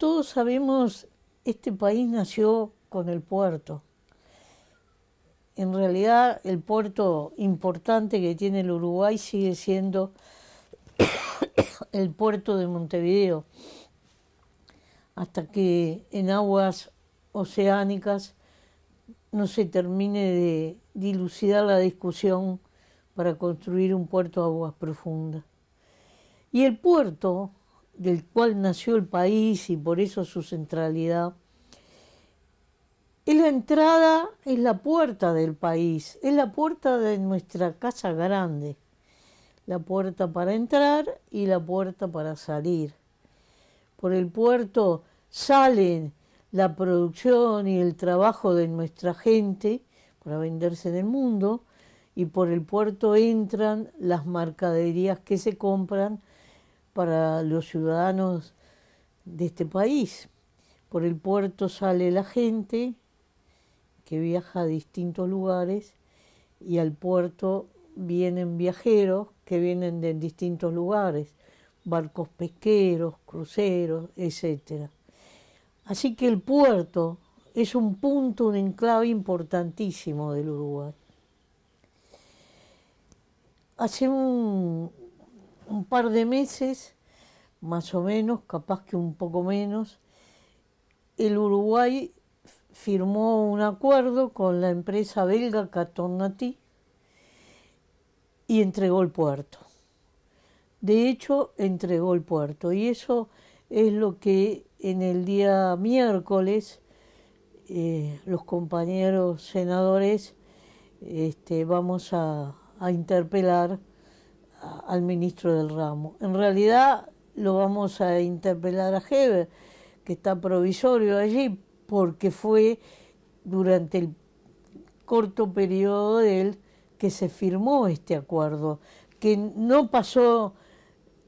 todos sabemos, este país nació con el puerto. En realidad, el puerto importante que tiene el Uruguay sigue siendo el puerto de Montevideo, hasta que en aguas oceánicas no se termine de dilucidar la discusión para construir un puerto a aguas profundas. Y el puerto del cual nació el país y por eso su centralidad, es la entrada, es la puerta del país, es la puerta de nuestra casa grande, la puerta para entrar y la puerta para salir. Por el puerto salen la producción y el trabajo de nuestra gente para venderse en el mundo y por el puerto entran las mercaderías que se compran para los ciudadanos de este país. Por el puerto sale la gente que viaja a distintos lugares y al puerto vienen viajeros que vienen de distintos lugares, barcos pesqueros, cruceros, etc. Así que el puerto es un punto, un enclave importantísimo del Uruguay. Hace un, un par de meses, más o menos, capaz que un poco menos, el Uruguay firmó un acuerdo con la empresa belga Catonati y entregó el puerto. De hecho, entregó el puerto y eso es lo que en el día miércoles eh, los compañeros senadores este, vamos a interpelar al ministro del ramo. En realidad lo vamos a interpelar a Heber, que está provisorio allí, porque fue durante el corto periodo de él que se firmó este acuerdo, que no pasó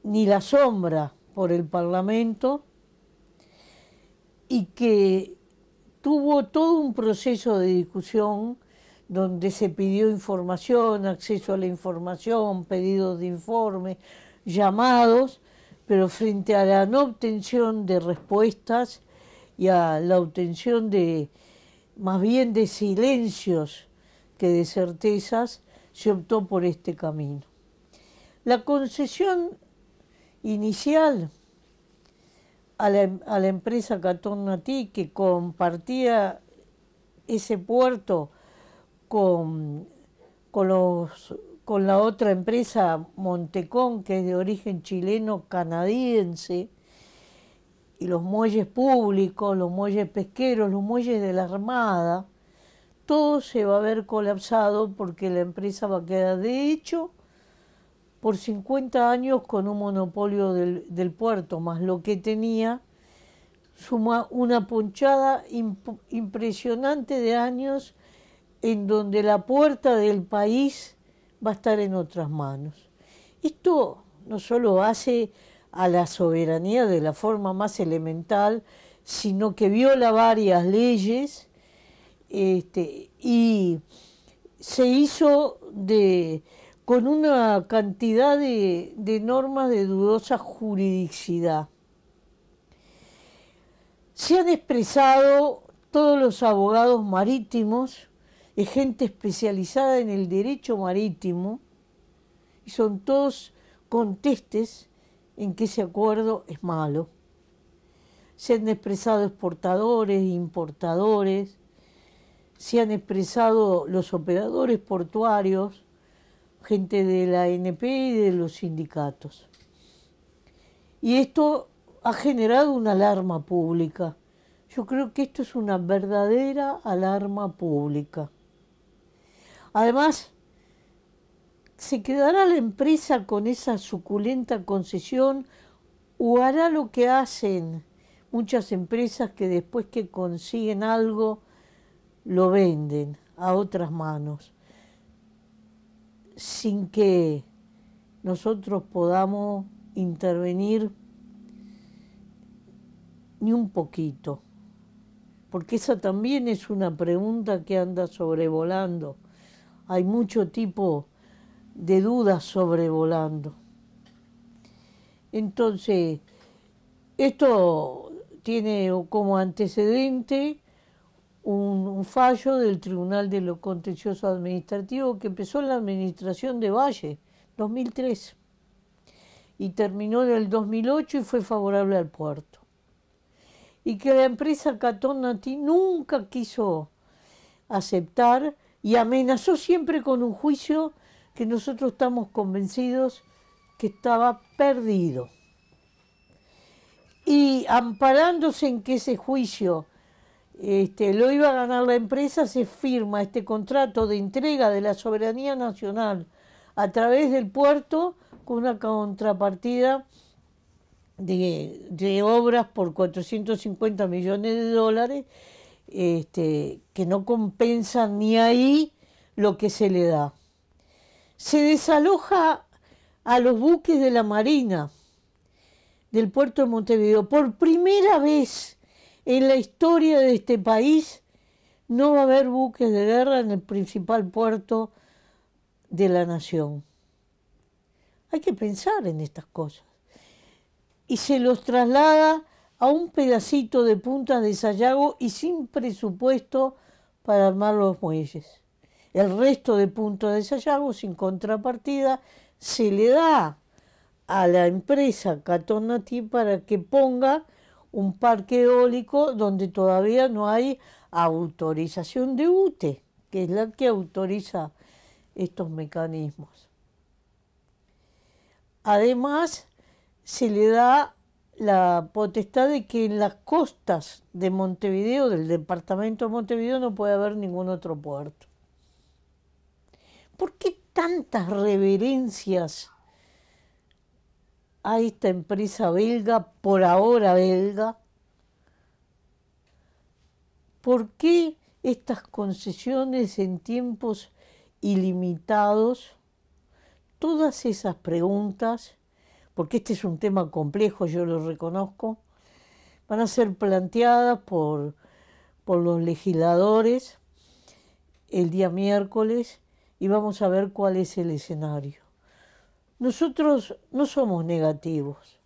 ni la sombra por el Parlamento y que tuvo todo un proceso de discusión donde se pidió información, acceso a la información, pedidos de informes, llamados, pero frente a la no obtención de respuestas y a la obtención de más bien de silencios que de certezas, se optó por este camino. La concesión inicial a la, empresa Catón Natí, que compartía ese puerto con, los, con la otra empresa Montecón, que es de origen chileno-canadiense, y los muelles públicos, los muelles pesqueros, los muelles de la Armada, todo se va a ver colapsado porque la empresa va a quedar, de hecho, por 50 años con un monopolio del, puerto, más lo que tenía, suma una punchada impresionante de años en donde la puerta del país va a estar en otras manos. Esto no solo hace a la soberanía de la forma más elemental, sino que viola varias leyes este, y se hizo con una cantidad de normas de dudosa juridicidad. Se han expresado todos los abogados marítimos es gente especializada en el derecho marítimo y son todos contestes en que ese acuerdo es malo. Se han expresado exportadores, importadores, se han expresado los operadores portuarios, gente de la NP y de los sindicatos. Y esto ha generado una alarma pública. Yo creo que esto es una verdadera alarma pública. Además, ¿se quedará la empresa con esa suculenta concesión o hará lo que hacen muchas empresas que después que consiguen algo lo venden a otras manos sin que nosotros podamos intervenir ni un poquito? Porque esa también es una pregunta que anda sobrevolando. Hay mucho tipo de dudas sobrevolando. Entonces, esto tiene como antecedente un, fallo del Tribunal de lo Contencioso Administrativo que empezó en la administración de Valle, 2003, y terminó en el 2008 y fue favorable al puerto. Y que la empresa Catón Nati nunca quiso aceptar y amenazó siempre con un juicio que nosotros estamos convencidos que estaba perdido. Y amparándose en que ese juicio este, lo iba a ganar la empresa, se firma este contrato de entrega de la soberanía nacional a través del puerto con una contrapartida de, de obras por 450 millones de dólares este, que no compensan ni ahí lo que se le da. Se desaloja a los buques de la Marina del puerto de Montevideo. Por primera vez en la historia de este país no va a haber buques de guerra en el principal puerto de la nación. Hay que pensar en estas cosas. Y se los traslada a un pedacito de punta de sayago y sin presupuesto para armar los muelles. El resto de punta de sayago, sin contrapartida, se le da a la empresa Catonati para que ponga un parque eólico donde todavía no hay autorización de UTE, que es la que autoriza estos mecanismos. Además, se le da la potestad de que en las costas de Montevideo, del departamento de Montevideo, no puede haber ningún otro puerto. ¿Por qué tantas reverencias a esta empresa belga, por ahora belga? ¿Por qué estas concesiones en tiempos ilimitados? Todas esas preguntas porque este es un tema complejo, yo lo reconozco, van a ser planteadas por, por los legisladores el día miércoles y vamos a ver cuál es el escenario. Nosotros no somos negativos,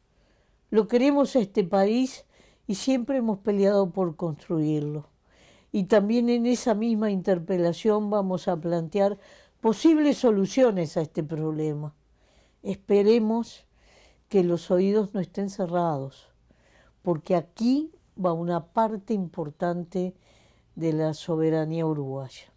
lo queremos este país y siempre hemos peleado por construirlo. Y también en esa misma interpelación vamos a plantear posibles soluciones a este problema. Esperemos que los oídos no estén cerrados, porque aquí va una parte importante de la soberanía uruguaya.